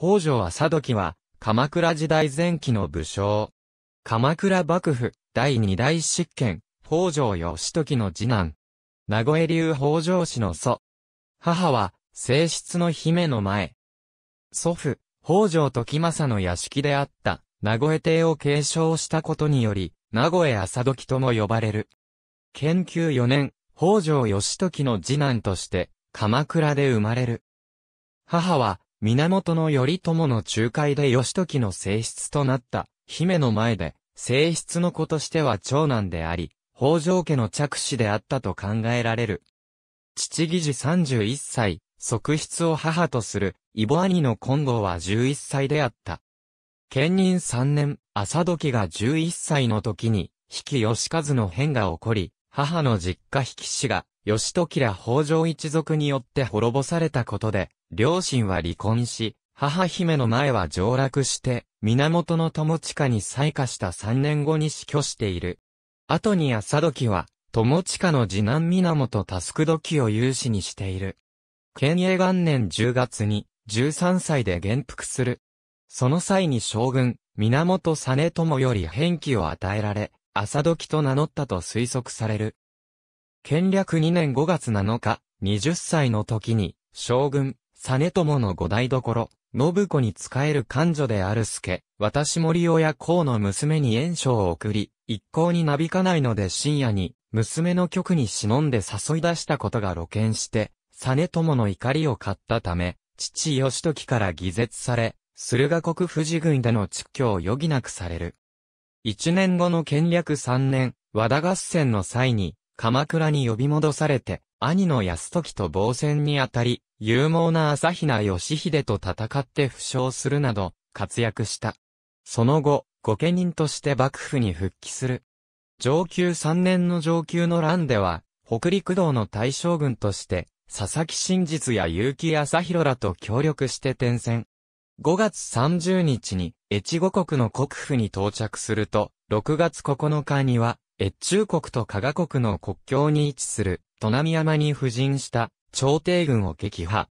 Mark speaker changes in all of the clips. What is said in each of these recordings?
Speaker 1: 北条朝時は、鎌倉時代前期の武将。鎌倉幕府、第二代執権、北条義時の次男。名古屋流北条氏の祖。母は、正室の姫の前。祖父、北条時政の屋敷であった、名古屋邸を継承したことにより、名古屋朝時とも呼ばれる。研究4年、北条義時の次男として、鎌倉で生まれる。母は、源頼朝の仲介で義時の正室となった、姫の前で、正室の子としては長男であり、北条家の着手であったと考えられる。父義時31歳、側室を母とする、イボ兄の金剛は11歳であった。兼任3年、朝時が11歳の時に、比企義和の変が起こり、母の実家比企氏が義時ら北条一族によって滅ぼされたことで、両親は離婚し、母姫の前は上洛して、源の友近に再化した三年後に死去している。後に朝時は、友近の次男源佑時を有志にしている。県営元年10月に、13歳で元服する。その際に将軍、源実友より返記を与えられ、朝時と名乗ったと推測される。建略2年5月7日、20歳の時に、将軍、実朝の五代所、信子に仕える官女である助、私森親公の娘に炎書を送り、一向になびかないので深夜に、娘の局に忍んで誘い出したことが露見して、実朝の怒りを買ったため、父義時から偽絶され、駿河国富士軍での地居を余儀なくされる。一年後の建略三年、和田合戦の際に、鎌倉に呼び戻されて、兄の安時と防戦にあたり、勇猛な朝比奈義秀と戦って負傷するなど、活躍した。その後、御家人として幕府に復帰する。上級3年の上級の乱では、北陸道の大将軍として、佐々木真実や結城朝広らと協力して転戦。5月30日に、越後国の国府に到着すると、6月9日には、越中国と加賀国の国境に位置する、砺波山に布陣した、朝廷軍を撃破。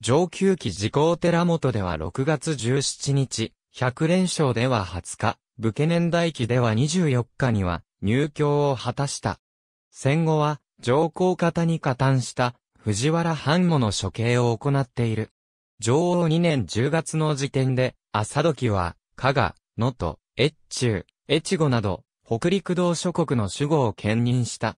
Speaker 1: 上級期時公寺本では6月17日、百連勝では20日、武家年代記では24日には、入京を果たした。戦後は、上皇方に加担した、藤原藩母の処刑を行っている。上皇2年10月の時点で、朝時は、加賀、能登、越中、越後など、北陸道諸国の守護を兼任した。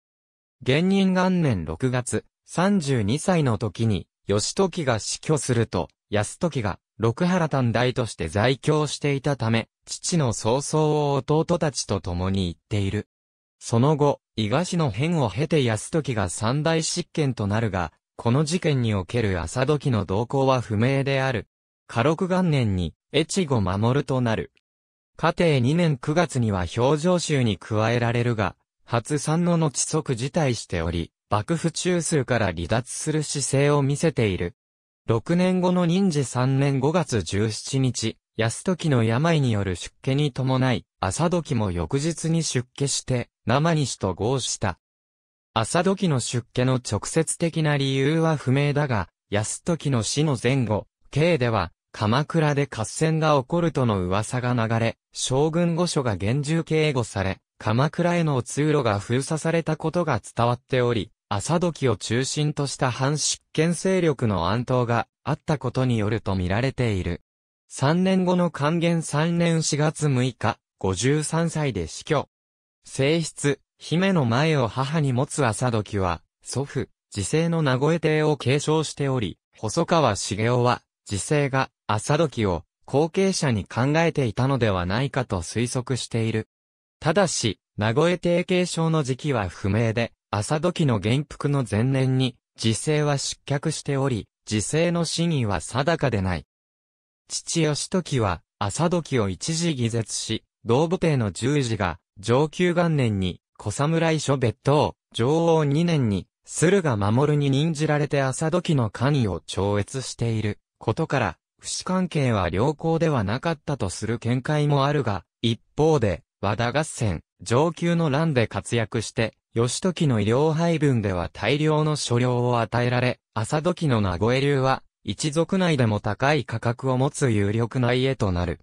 Speaker 1: 元任元年6月、32歳の時に、義時が死去すると、安時が、六原短大として在京していたため、父の早々を弟たちと共に行っている。その後、伊賀市の変を経て安時が三大執権となるが、この事件における朝時の動向は不明である。火禄元年に、越後守となる。家庭2年9月には表情集に加えられるが、初三の後即辞退しており、幕府中枢から離脱する姿勢を見せている。6年後の忍者3年5月17日、安時の病による出家に伴い、朝時も翌日に出家して、生西と合した。朝時の出家の直接的な理由は不明だが、安時の死の前後、刑では、鎌倉で合戦が起こるとの噂が流れ、将軍御所が厳重警護され、鎌倉への通路が封鎖されたことが伝わっており、朝時を中心とした反執権勢力の暗闘があったことによると見られている。3年後の還元3年4月6日、53歳で死去。正室、姫の前を母に持つ朝時は、祖父、自世の名越帝を継承しており、細川茂雄は、時勢が朝時を後継者に考えていたのではないかと推測している。ただし、名古屋提携症の時期は不明で、朝時の元服の前年に、時勢は失脚しており、時勢の真意は定かでない。父義時は、朝時を一時偽絶し、道部帝の十字が、上級元年に、小侍所別当、上王2年に、駿河守に任じられて朝時の官位を超越している。ことから、不死関係は良好ではなかったとする見解もあるが、一方で、和田合戦、上級の乱で活躍して、義時の医療配分では大量の所領を与えられ、朝時の名越流は、一族内でも高い価格を持つ有力な家となる。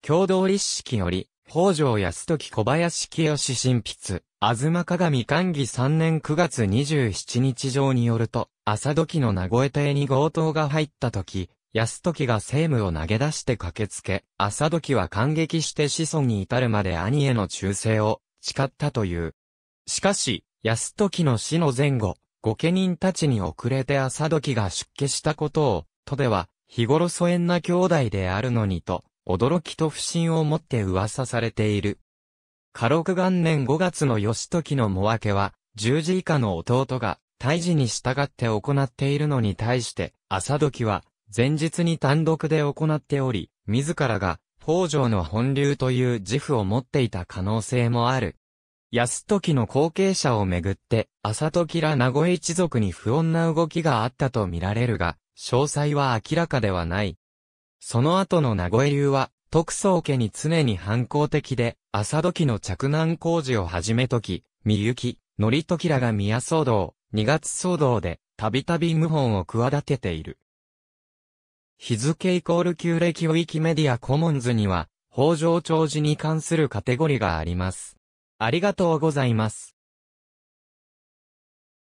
Speaker 1: 共同立式より、北条康時小林清新筆、東鏡寛義3年9月27日上によると、朝時の名越邸に強盗が入った時、安時が政務を投げ出して駆けつけ、朝時は感激して子孫に至るまで兄への忠誠を誓ったという。しかし、安時の死の前後、御家人たちに遅れて朝時が出家したことを、とでは、日頃疎遠な兄弟であるのにと、驚きと不信を持って噂されている。家禄元年5月の義時の模分けは、十字以下の弟が、胎児に従って行っているのに対して、朝時は、前日に単独で行っており、自らが、北条の本流という自負を持っていた可能性もある。安時の後継者をめぐって、朝時ら名古屋一族に不穏な動きがあったとみられるが、詳細は明らかではない。その後の名古屋流は、徳宗家に常に反抗的で、朝時の着難工事をはじめとき、みゆき、のりときらが宮騒動、2月騒動で、たびたび謀反を企てている。日付イコール旧暦ウィキメディアコモンズには、北条長寺に関するカテゴリがあります。ありがとうございます。